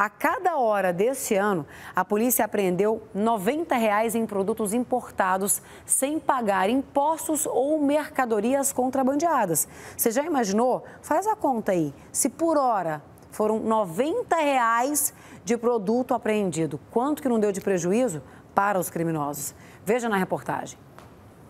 A cada hora deste ano, a polícia apreendeu R$ 90 em produtos importados sem pagar impostos ou mercadorias contrabandeadas. Você já imaginou? Faz a conta aí. Se por hora foram R$ 90 de produto apreendido, quanto que não deu de prejuízo para os criminosos? Veja na reportagem.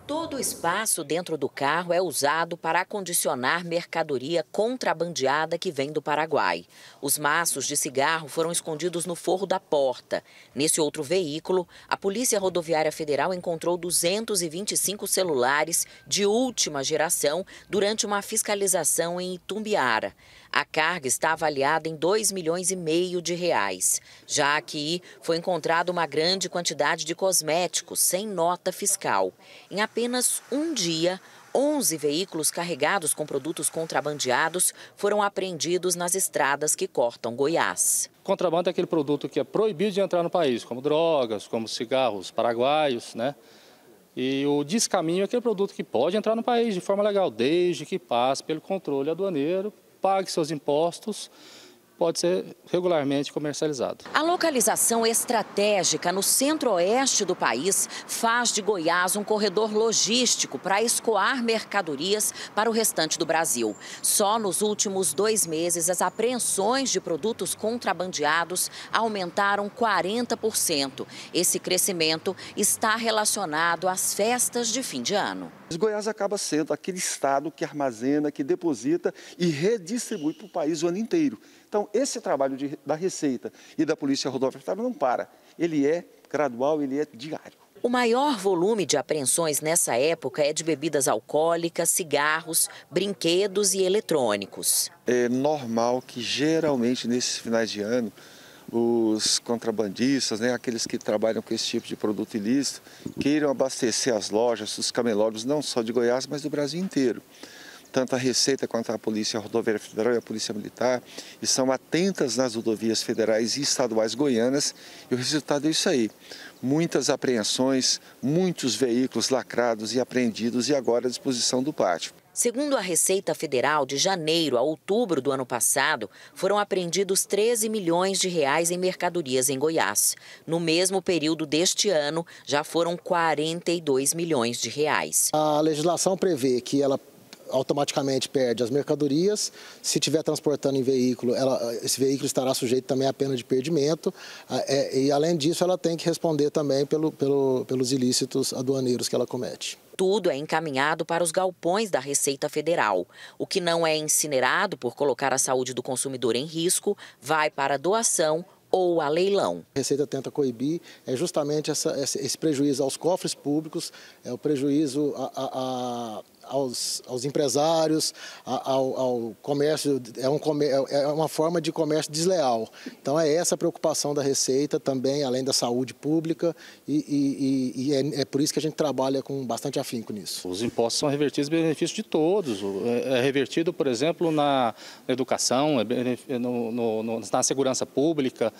Todo o espaço dentro do carro é usado para acondicionar mercadoria contrabandeada que vem do Paraguai. Os maços de cigarro foram escondidos no forro da porta. Nesse outro veículo, a Polícia Rodoviária Federal encontrou 225 celulares de última geração durante uma fiscalização em Itumbiara. A carga está avaliada em 2 milhões e meio de reais. Já aqui foi encontrada uma grande quantidade de cosméticos sem nota fiscal. Em apenas apenas um dia, 11 veículos carregados com produtos contrabandeados foram apreendidos nas estradas que cortam Goiás. Contrabando é aquele produto que é proibido de entrar no país, como drogas, como cigarros paraguaios, né? E o descaminho é aquele produto que pode entrar no país de forma legal, desde que passe pelo controle aduaneiro, pague seus impostos pode ser regularmente comercializado. A localização estratégica no centro-oeste do país faz de Goiás um corredor logístico para escoar mercadorias para o restante do Brasil. Só nos últimos dois meses, as apreensões de produtos contrabandeados aumentaram 40%. Esse crescimento está relacionado às festas de fim de ano. Goiás acaba sendo aquele estado que armazena, que deposita e redistribui para o país o ano inteiro. Então, esse trabalho de, da Receita e da Polícia Rodoviária não para. Ele é gradual, ele é diário. O maior volume de apreensões nessa época é de bebidas alcoólicas, cigarros, brinquedos e eletrônicos. É normal que geralmente nesses finais de ano os contrabandistas, né, aqueles que trabalham com esse tipo de produto ilícito, queiram abastecer as lojas, os camelódromes, não só de Goiás, mas do Brasil inteiro tanto a Receita quanto a Polícia Rodoviária Federal e a Polícia Militar estão atentas nas rodovias federais e estaduais goianas e o resultado é isso aí. Muitas apreensões, muitos veículos lacrados e apreendidos e agora à disposição do pátio. Segundo a Receita Federal, de janeiro a outubro do ano passado, foram apreendidos 13 milhões de reais em mercadorias em Goiás. No mesmo período deste ano, já foram 42 milhões de reais. A legislação prevê que ela automaticamente perde as mercadorias. Se tiver transportando em veículo, ela, esse veículo estará sujeito também à pena de perdimento. Ah, é, e, além disso, ela tem que responder também pelo, pelo, pelos ilícitos aduaneiros que ela comete. Tudo é encaminhado para os galpões da Receita Federal. O que não é incinerado por colocar a saúde do consumidor em risco vai para doação ou a leilão. A Receita tenta coibir é justamente essa, esse, prejuízo aos cofres públicos, é o prejuízo a, a aos, aos empresários, ao, ao comércio, é, um, é, é uma forma de comércio desleal. Então é essa a preocupação da Receita também, além da saúde pública, e, e, e é, é, por isso que a gente trabalha com bastante afinco nisso. Os impostos são revertidos em benefício de todos. É, é revertido, por exemplo, na educação, é no, no, na segurança pública.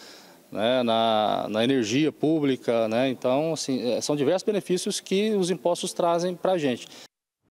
Né, na, na, energia pública. Né? Então, assim, são diversos benefícios que os impostos trazem para a gente.